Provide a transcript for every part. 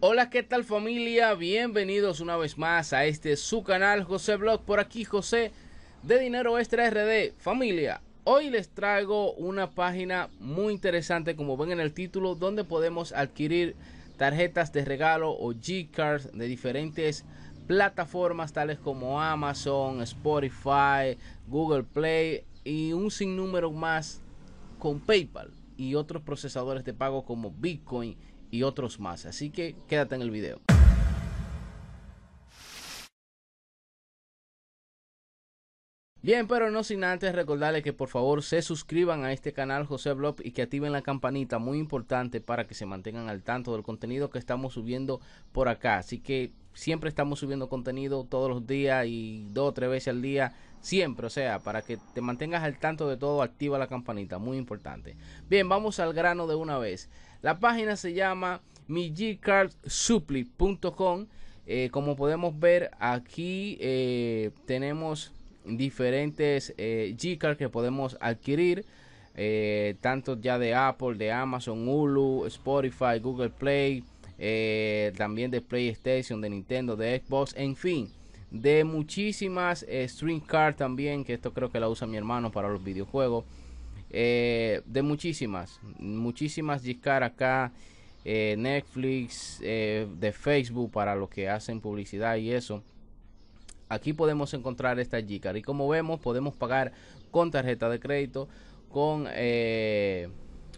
Hola, ¿qué tal familia? Bienvenidos una vez más a este su canal José Blog. Por aquí José de Dinero Extra RD. Familia, hoy les traigo una página muy interesante como ven en el título donde podemos adquirir tarjetas de regalo o G-Cards de diferentes plataformas tales como Amazon, Spotify, Google Play y un sinnúmero más con PayPal y otros procesadores de pago como Bitcoin y otros más. Así que quédate en el video. Bien, pero no sin antes recordarles que por favor se suscriban a este canal José Blob y que activen la campanita, muy importante para que se mantengan al tanto del contenido que estamos subiendo por acá. Así que siempre estamos subiendo contenido todos los días y dos o tres veces al día Siempre, o sea, para que te mantengas al tanto de todo, activa la campanita, muy importante. Bien, vamos al grano de una vez. La página se llama mygcardsupply.com. Eh, como podemos ver aquí eh, tenemos diferentes eh, que podemos adquirir. Eh, tanto ya de Apple, de Amazon, Hulu, Spotify, Google Play, eh, también de PlayStation, de Nintendo, de Xbox, en fin de muchísimas eh, Stream también, que esto creo que la usa mi hermano para los videojuegos. Eh, de muchísimas, muchísimas g acá, eh, Netflix, de Facebook para los que hacen publicidad y eso. Aquí podemos encontrar esta g y como vemos podemos pagar con tarjeta de crédito, con,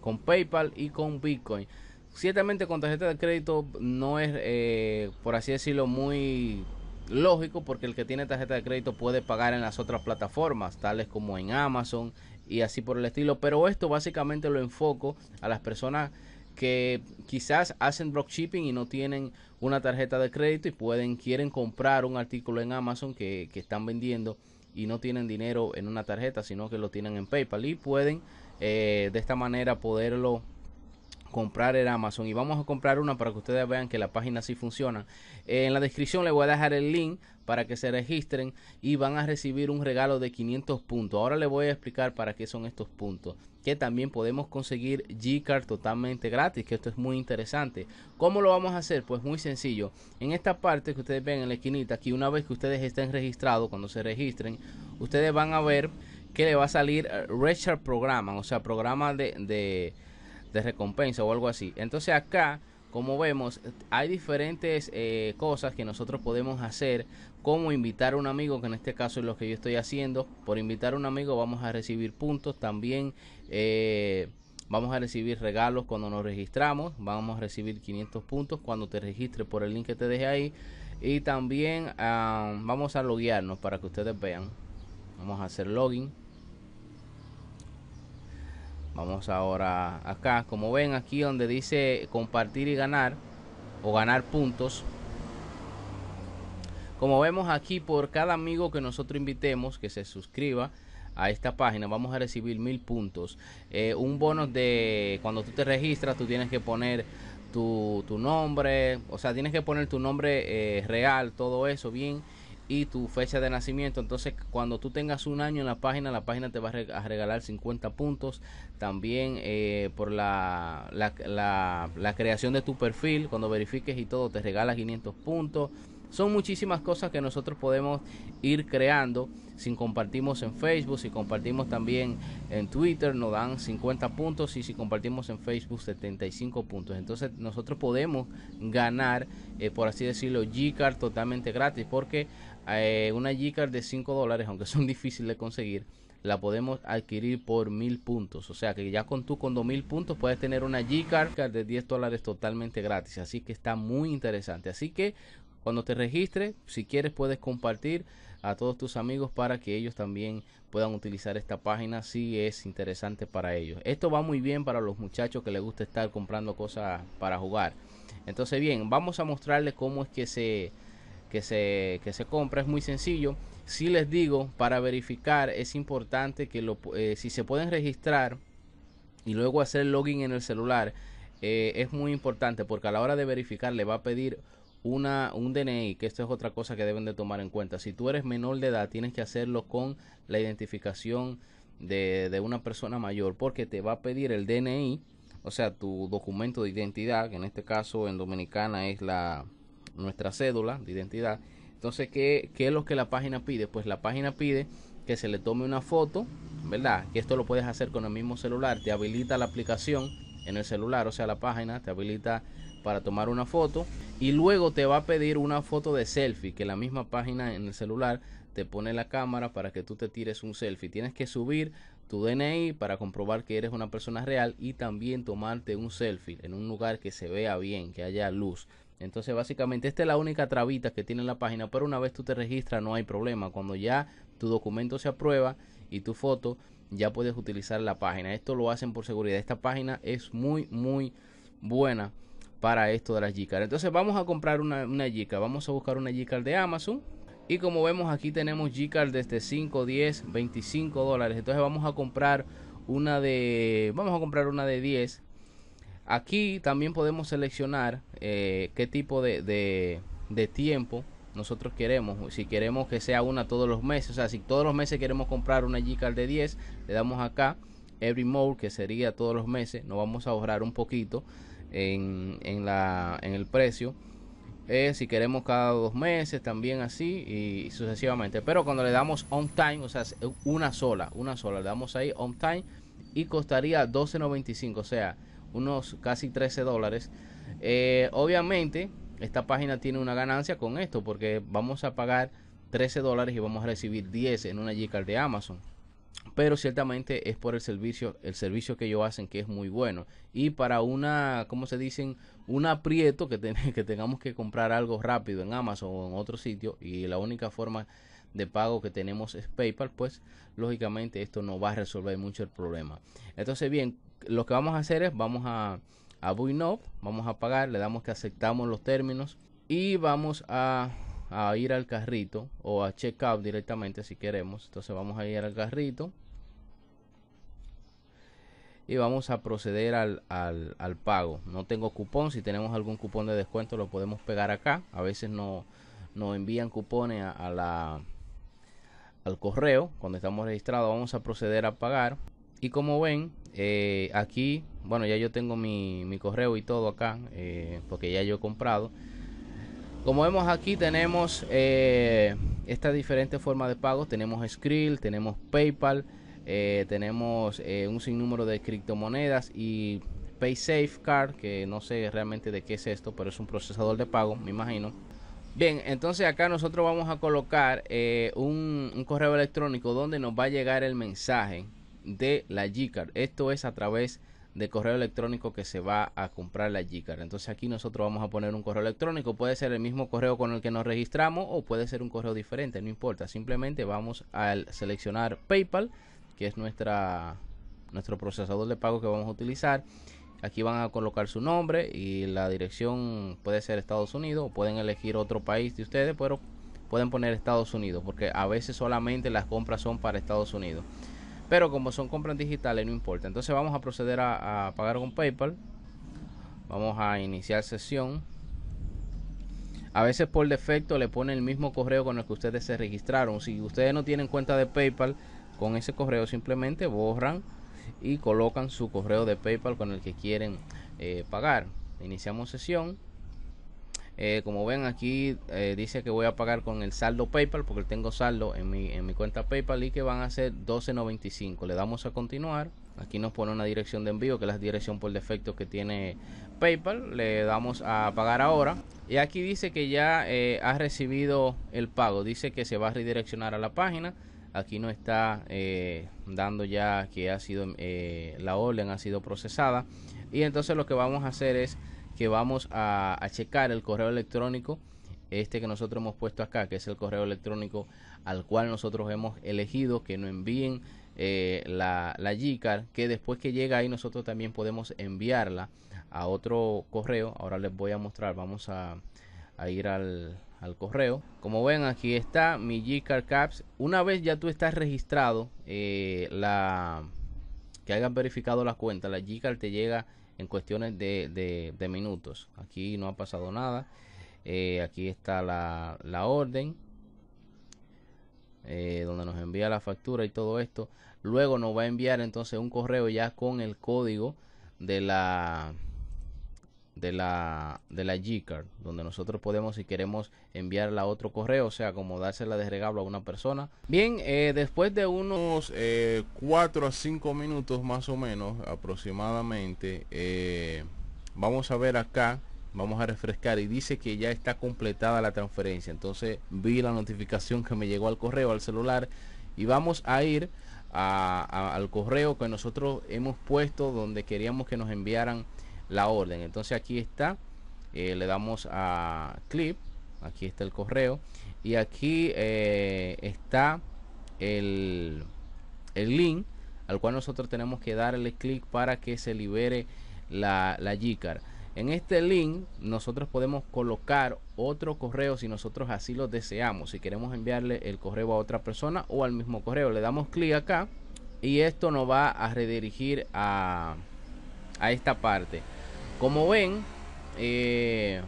con PayPal y con Bitcoin. Ciertamente con tarjeta de crédito no es, por así decirlo, muy Lógico, porque el que tiene tarjeta de crédito puede pagar en las otras plataformas, tales como en Amazon y así por el estilo. Pero esto básicamente lo enfoco a las personas que quizás hacen dropshipping y no tienen una tarjeta de crédito y pueden quieren comprar un artículo en Amazon que, están vendiendo y no tienen dinero en una tarjeta, sino que lo tienen en PayPal y pueden eh, de esta manera poderlo comprar en Amazon y vamos a comprar una para que ustedes vean que la página si funciona. Eh, en la descripción le voy a dejar el link para que se registren y van a recibir un regalo de 500 puntos. Ahora les voy a explicar para qué son estos puntos. Que también podemos conseguir G-Card totalmente gratis, que esto es muy interesante. ¿Cómo lo vamos a hacer? Pues muy sencillo. En esta parte que ustedes ven en la esquinita, aquí una vez que ustedes estén registrados, cuando se registren, ustedes van a ver que le va a salir eh, Richard Program, o sea, programa de de recompensa o algo así. Entonces acá, como vemos, hay diferentes eh, cosas que nosotros podemos hacer, como invitar a un amigo, que en este caso es lo que yo estoy haciendo. Por invitar a un amigo vamos a recibir puntos también. Eh, vamos a recibir regalos cuando nos registramos. Vamos a recibir 500 puntos cuando te registres por el link que te deje ahí. Y también ah, vamos a loguearnos para que ustedes vean. Vamos a hacer login. Vamos ahora acá. Como ven aquí donde dice compartir y ganar o ganar puntos. Como vemos aquí por cada amigo que nosotros invitemos que se suscriba a esta página vamos a recibir mil puntos. Eh, un bono de cuando tú te registras tú tienes que poner tu, nombre. O sea tienes que poner tu nombre eh, real, todo eso bien y tu fecha de nacimiento. Entonces, cuando tú tengas un año en la página, la página te va a regalar 50 puntos. También eh, por la, la, la, la, creación de tu perfil, cuando verifiques y todo, te regala 500 puntos. Son muchísimas cosas que nosotros podemos ir creando. Si compartimos en Facebook, si compartimos también en Twitter, nos dan 50 puntos y si compartimos en Facebook 75 puntos. Entonces nosotros podemos ganar, eh, por así decirlo, G-Card totalmente gratis porque eh, una G-Card de 5 dólares, aunque son difíciles de conseguir, la podemos adquirir por 1000 puntos. O sea que ya con tú con 2000 puntos puedes tener una G-Card de 10 dólares totalmente gratis. Así que está muy interesante. Así que cuando te registres, si quieres puedes compartir a todos tus amigos para que ellos también puedan utilizar esta página si es interesante para ellos. Esto va muy bien para los muchachos que les gusta estar comprando cosas para jugar. Entonces bien, vamos a mostrarles cómo es que se, se, se compra. Es muy sencillo. Si les digo, para verificar es importante que lo, eh, si se pueden registrar y luego hacer login en el celular, eh, es muy importante porque a la hora de verificar le va a pedir una, un DNI, que esto es otra cosa que deben de tomar en cuenta. Si tú eres menor de edad, tienes que hacerlo con la identificación de, una persona mayor, porque te va a pedir el DNI, o sea, tu documento de identidad, que en este caso en Dominicana es la nuestra cédula de identidad. Entonces, ¿qué, ¿qué es lo que la página pide? Pues la página pide que se le tome una foto, ¿verdad? Que esto lo puedes hacer con el mismo celular, te habilita la aplicación en el celular, o sea, la página, te habilita para tomar una foto y luego te va a pedir una foto de selfie que la misma página en el celular te pone la cámara para que tú te tires un selfie. Tienes que subir tu DNI para comprobar que eres una persona real y también tomarte un selfie en un lugar que se vea bien, que haya luz. Entonces básicamente esta es la única trabita que tiene la página, pero una vez tú te registras no hay problema. Cuando ya tu documento se aprueba y tu foto, ya puedes utilizar la página. Esto lo hacen por seguridad. Esta página es muy, muy buena para esto de las JICAR, Entonces vamos a comprar una, una Vamos a buscar una JICAR de Amazon. Y como vemos aquí tenemos JICAR desde 5, 10, 25 dólares. Entonces vamos a comprar una de... Vamos a comprar una de 10. Aquí también podemos seleccionar eh, qué tipo de, de, tiempo nosotros queremos, si queremos que sea una todos los meses, o sea, si todos los meses queremos comprar una JICAR de 10, le damos acá every month que sería todos los meses, nos vamos a ahorrar un poquito en, en, la, en el precio. Eh, si queremos cada dos meses, también así y, sucesivamente. Pero cuando le damos on time, o sea, una sola, una sola, le damos ahí on time y costaría 12.95, o sea, unos casi 13 dólares. Eh, obviamente, esta página tiene una ganancia con esto porque vamos a pagar 13 dólares y vamos a recibir 10 en una G-Card de Amazon pero ciertamente es por el servicio, el servicio que ellos hacen que es muy bueno. Y para una, ¿cómo se dicen? Un aprieto que, que tengamos que comprar algo rápido en Amazon o en otro sitio y la única forma de pago que tenemos es PayPal, pues lógicamente esto no va a resolver mucho el problema. Entonces bien, lo que vamos a hacer es vamos a, a now vamos a pagar, le damos que aceptamos los términos y vamos a a ir al carrito o a checkout directamente si queremos. Entonces vamos a ir al carrito y vamos a proceder al, pago. No tengo cupón, si tenemos algún cupón de descuento lo podemos pegar acá. A veces no nos envían cupones a, la, al correo cuando estamos registrados. Vamos a proceder a pagar. Y como ven, eh, aquí, bueno, ya yo tengo mi, correo y todo acá, eh, porque ya yo he comprado. Como vemos aquí tenemos eh, estas diferentes formas de pago, Tenemos Skrill, tenemos PayPal, eh, tenemos eh, un sinnúmero de criptomonedas y PaySafe Card, que no sé realmente de qué es esto, pero es un procesador de pago, me imagino. Bien, entonces acá nosotros vamos a colocar un, correo electrónico donde nos va a llegar el mensaje de la Gcard. Esto es a través de de correo electrónico que se va a comprar la G-Card. Entonces aquí nosotros vamos a poner un correo electrónico. Puede ser el mismo correo con el que nos registramos o puede ser un correo diferente, no importa. Simplemente vamos a seleccionar PayPal, que es nuestra, nuestro procesador de pago que vamos a utilizar. Aquí van a colocar su nombre y la dirección puede ser Estados Unidos o pueden elegir otro país de ustedes, pero pueden poner Estados Unidos porque a veces solamente las compras son para Estados Unidos. Pero como son compras digitales, no importa. Entonces vamos a proceder a, pagar con PayPal. Vamos a iniciar sesión. A veces por defecto le pone el mismo correo con el que ustedes se registraron. Si ustedes no tienen cuenta de PayPal con ese correo, simplemente borran y colocan su correo de PayPal con el que quieren eh, pagar. Iniciamos sesión. Eh, como ven aquí eh, dice que voy a pagar con el saldo PayPal porque tengo saldo en mi, en mi cuenta PayPal y que van a ser 12.95. Le damos a continuar. Aquí nos pone una dirección de envío que es la dirección por defecto que tiene PayPal. Le damos a pagar ahora. Y aquí dice que ya eh, ha recibido el pago. Dice que se va a redireccionar a la página. Aquí nos está dando ya que ha sido la orden ha sido procesada. Y entonces lo que vamos a hacer es que vamos a, checar el correo electrónico este que nosotros hemos puesto acá, que es el correo electrónico al cual nosotros hemos elegido que nos envíen eh, la, la card que después que llega ahí nosotros también podemos enviarla a otro correo. Ahora les voy a mostrar, vamos a, ir al, correo. Como ven, aquí está mi G-Card Caps. Una vez ya tú estás registrado, eh, la que hayan verificado la cuenta, la G-Card te llega en cuestiones de, de, minutos. Aquí no ha pasado nada. Eh, aquí está la, la orden. Eh, donde nos envía la factura y todo esto. Luego nos va a enviar entonces un correo ya con el código de la de la, de la G-Card, donde nosotros podemos, si queremos, enviarla a otro correo, o sea, como dársela de regalo a una persona. Bien, eh, después de unos 4 eh, a 5 minutos más o menos aproximadamente, eh, vamos a ver acá. Vamos a refrescar y dice que ya está completada la transferencia. Entonces vi la notificación que me llegó al correo, al celular. Y vamos a ir al correo que nosotros hemos puesto donde queríamos que nos enviaran la orden. Entonces aquí está, eh, le damos a clip, aquí está el correo y aquí eh, está el, link al cual nosotros tenemos que darle clic para que se libere la, la En este link nosotros podemos colocar otro correo si nosotros así lo deseamos. Si queremos enviarle el correo a otra persona o al mismo correo. Le damos clic acá y esto nos va a redirigir a, a esta parte como ven eh,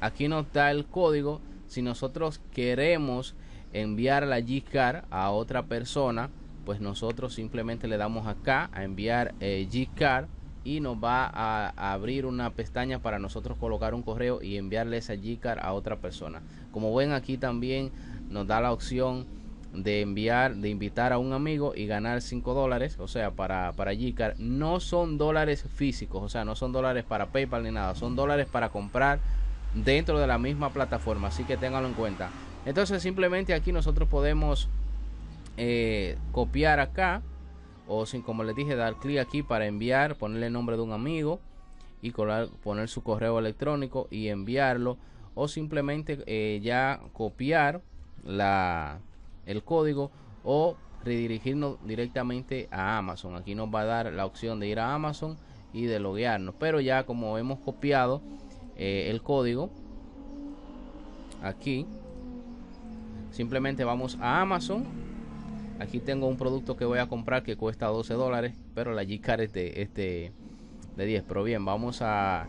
aquí nos da el código si nosotros queremos enviar la G-Card a otra persona pues nosotros simplemente le damos acá a enviar eh, y nos va a, abrir una pestaña para nosotros colocar un correo y enviarle esa G-Card a otra persona como ven aquí también nos da la opción de enviar, de invitar a un amigo y ganar 5 dólares, o sea, para, para no son dólares físicos, o sea, no son dólares para PayPal ni nada, son dólares para comprar dentro de la misma plataforma, así que ténganlo en cuenta. Entonces, simplemente aquí nosotros podemos eh, copiar acá, o sin, como les dije, dar clic aquí para enviar, ponerle el nombre de un amigo y colar, poner su correo electrónico y enviarlo, o simplemente eh, ya copiar la el código o redirigirnos directamente a Amazon. Aquí nos va a dar la opción de ir a Amazon y de loguearnos. Pero ya como hemos copiado eh, el código aquí, simplemente vamos a Amazon. Aquí tengo un producto que voy a comprar que cuesta 12 dólares, pero la G-Card es de, este, de 10. Pero bien, vamos a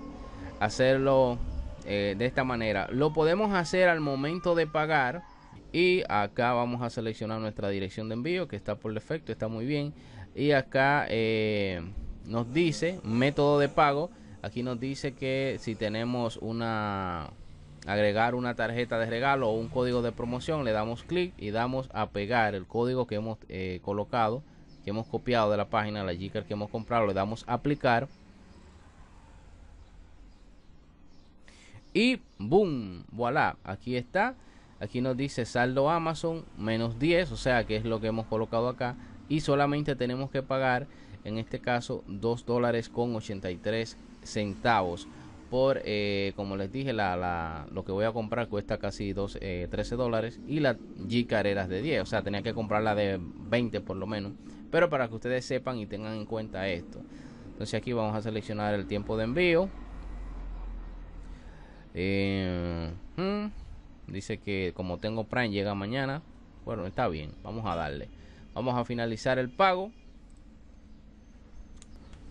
hacerlo eh, de esta manera. Lo podemos hacer al momento de pagar y acá vamos a seleccionar nuestra dirección de envío que está por defecto está muy bien y acá eh, nos dice método de pago aquí nos dice que si tenemos una agregar una tarjeta de regalo o un código de promoción le damos clic y damos a pegar el código que hemos eh, colocado que hemos copiado de la página la JICAR que hemos comprado le damos a aplicar y boom voilà aquí está Aquí nos dice saldo Amazon menos 10, o sea que es lo que hemos colocado acá. Y solamente tenemos que pagar, en este caso, 2 dólares con 83 centavos. Por, eh, como les dije, la, la, lo que voy a comprar cuesta casi 2 13 eh, dólares. Y la g de 10, o sea, tenía que comprarla de 20 por lo menos. Pero para que ustedes sepan y tengan en cuenta esto. Entonces aquí vamos a seleccionar el tiempo de envío. Eh, hmm. Dice que como tengo Prime llega mañana. Bueno, está bien, vamos a darle. Vamos a finalizar el pago.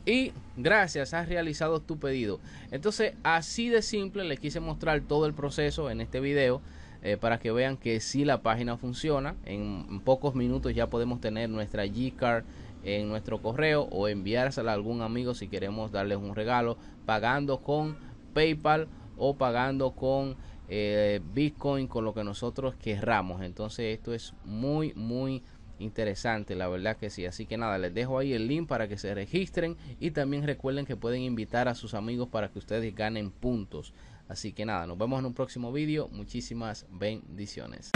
Y gracias, has realizado tu pedido. Entonces, así de simple, les quise mostrar todo el proceso en este video. Eh, para que vean que si la página funciona. En, en, pocos minutos ya podemos tener nuestra G-Card en nuestro correo o enviársela a algún amigo si queremos darles un regalo pagando con PayPal o pagando con eh, Bitcoin con lo que nosotros querramos. Entonces esto es muy, muy interesante, la verdad que sí. Así que nada, les dejo ahí el link para que se registren y también recuerden que pueden invitar a sus amigos para que ustedes ganen puntos. Así que nada, nos vemos en un próximo vídeo. Muchísimas bendiciones.